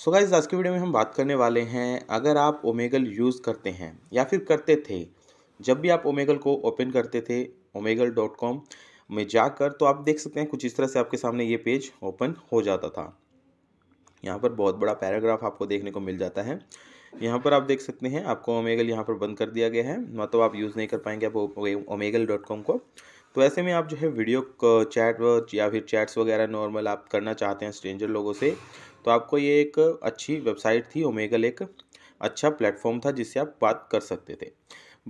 सो so guys आज की video में हम बात करने वाले हैं अगर आप ओमेगल यूज़ करते हैं या फिर करते थे जब भी आप ओमेगल को ओपन करते थे ओमेगल डॉट कॉम में जाकर तो आप देख सकते हैं कुछ इस तरह से आपके सामने ये पेज ओपन हो जाता था यहाँ पर बहुत बड़ा पैराग्राफ आपको देखने को मिल जाता है यहाँ पर आप देख सकते हैं आपको ओमेगल यहाँ पर बंद कर दिया गया है मतलब आप यूज़ नहीं कर पाएंगे आप ओमेगल डॉट कॉम को तो ऐसे में आप जो है वीडियो चैट या फिर चैट्स वगैरह नॉर्मल आप करना चाहते हैं स्ट्रेंजर लोगों से तो आपको ये एक अच्छी वेबसाइट थी ओमेगल एक अच्छा प्लेटफॉर्म था जिससे आप बात कर सकते थे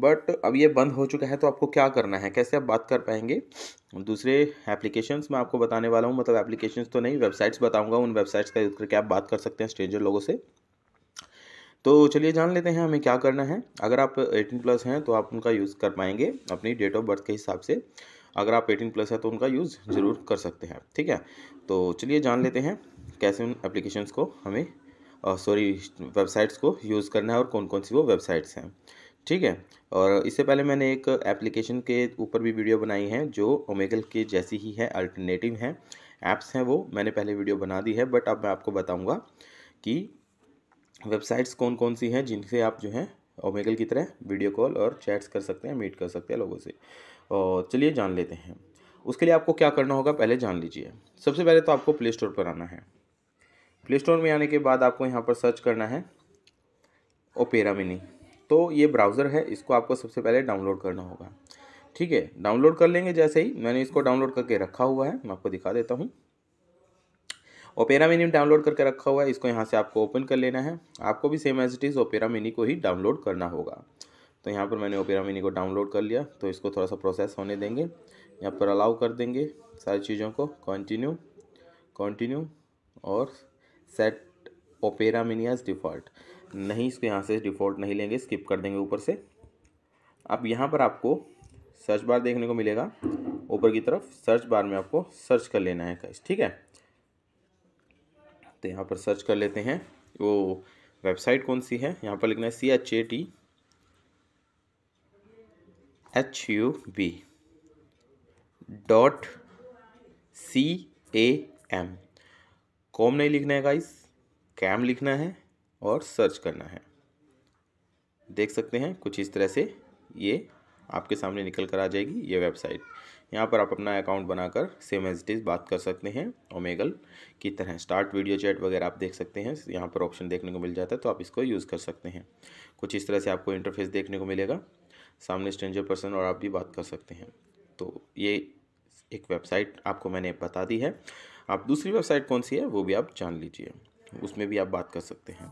बट अब ये बंद हो चुका है तो आपको क्या करना है कैसे आप बात कर पाएंगे दूसरे एप्लीकेशंस मैं आपको बताने वाला हूँ मतलब एप्लीकेशंस तो नहीं वेबसाइट्स बताऊँगा उन वेबसाइट्स का यूज़ करके आप बात कर सकते हैं स्ट्रेंजर लोगों से तो चलिए जान लेते हैं हमें क्या करना है अगर आप एटीन प्लस हैं तो आप उनका यूज़ कर पाएंगे अपनी डेट ऑफ बर्थ के हिसाब से अगर आप एटीन प्लस है तो उनका यूज़ ज़रूर कर सकते हैं ठीक है तो चलिए जान लेते हैं कैसे उन एप्लीकेशंस को हमें सॉरी वेबसाइट्स को यूज़ करना है और कौन कौन सी वो वेबसाइट्स हैं ठीक है और इससे पहले मैंने एक एप्लीकेशन के ऊपर भी वीडियो बनाई है जो ओमेगल के जैसी ही है अल्टरनेटिव हैं ऐप्स हैं वो मैंने पहले वीडियो बना दी है बट अब मैं आपको बताऊँगा कि वेबसाइट्स कौन कौन सी हैं जिनसे आप जो हैं ओमेगल की तरह वीडियो कॉल और चैट्स कर सकते हैं मीट कर सकते हैं लोगों से और चलिए जान लेते हैं उसके लिए आपको क्या करना होगा पहले जान लीजिए सबसे पहले तो आपको प्ले स्टोर पर आना है प्ले स्टोर में आने के बाद आपको यहाँ पर सर्च करना है ओपेरा मिनी तो ये ब्राउज़र है इसको आपको सबसे पहले डाउनलोड करना होगा ठीक है डाउनलोड कर लेंगे जैसे ही मैंने इसको डाउनलोड करके रखा हुआ है मैं आपको दिखा देता हूँ ओपेरा मिनी डाउनलोड करके रखा हुआ है इसको यहाँ से आपको ओपन कर लेना है आपको भी same as it is Opera Mini को ही डाउनलोड करना होगा तो यहाँ पर मैंने ओपेरा मिनी को डाउनलोड कर लिया तो इसको थोड़ा सा प्रोसेस होने देंगे यहाँ पर अलाउ कर देंगे सारी चीज़ों को कंटिन्यू कंटिन्यू और सेट ओपेरा मिनियाज डिफ़ॉल्ट नहीं इसको यहाँ से डिफ़ॉल्ट नहीं लेंगे स्किप कर देंगे ऊपर से अब यहाँ पर आपको सर्च बार देखने को मिलेगा ऊपर की तरफ सर्च बार में आपको सर्च कर लेना है कैश ठीक है तो यहाँ पर सर्च कर लेते हैं वो वेबसाइट कौन सी है यहाँ पर लिखना है C H A T H U B dot C A M com नहीं लिखना है गाइस कैम लिखना है और सर्च करना है देख सकते हैं कुछ इस तरह से ये आपके सामने निकल कर आ जाएगी ये वेबसाइट यहाँ पर आप अपना अकाउंट बनाकर सेम एज इज़ बात कर सकते हैं ओमेगल की तरह स्टार्ट वीडियो चैट वगैरह आप देख सकते हैं यहाँ पर ऑप्शन देखने को मिल जाता है तो आप इसको यूज़ कर सकते हैं कुछ इस तरह से आपको इंटरफेस देखने को मिलेगा सामने स्ट्रेंजर पर्सन और आप भी बात कर सकते हैं तो ये एक वेबसाइट आपको मैंने बता दी है आप दूसरी वेबसाइट कौन सी है वो भी आप जान लीजिए उसमें भी आप बात कर सकते हैं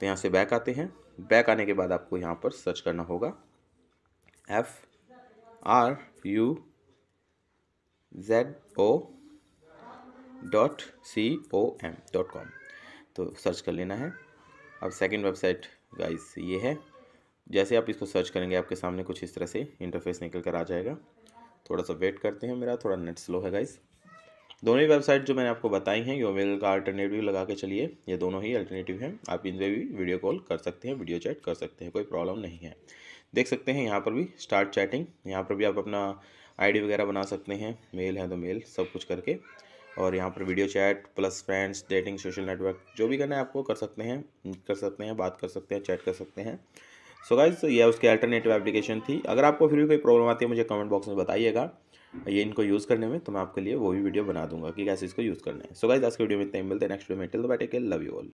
तो यहाँ से बैक आते हैं बैक आने के बाद आपको यहाँ पर सर्च करना होगा F R U Z O dot C O M dot com तो सर्च कर लेना है अब सेकंड वेबसाइट गाइस ये है जैसे आप इसको सर्च करेंगे आपके सामने कुछ इस तरह से इंटरफेस निकल कर आ जाएगा थोड़ा सा वेट करते हैं मेरा थोड़ा नेट स्लो है गाइस दोनों ही वेबसाइट जो मैंने आपको बताई हैं योमेल का अल्टरनेटिव लगा के चलिए ये दोनों ही अल्टरनेटिव हैं आप पर भी वीडियो कॉल कर सकते हैं वीडियो चैट कर सकते हैं कोई प्रॉब्लम नहीं है देख सकते हैं यहाँ पर भी स्टार्ट चैटिंग यहाँ पर भी आप अपना आईडी वगैरह बना सकते हैं मेल है तो मेल सब कुछ करके और यहाँ पर video chat plus friends dating social network जो भी करना है आपको कर सकते हैं कर सकते हैं बात कर सकते हैं चैट कर सकते हैं सो गाइज यह उसकी अल्टरनेटिव एप्लीकेशन थी अगर आपको फिर भी कोई प्रॉब्लम आती है मुझे कमेंट बॉक्स में बताइएगा ये इनको यूज़ करने में तो मैं आपके लिए वो भी वीडियो बना दूंगा कि कैसे इसको यूज़ करना है सो गाइज आज के वीडियो में इतना मिलते हैं नेक्स्ट वीडियो में टिल द बैटे लव यू ऑल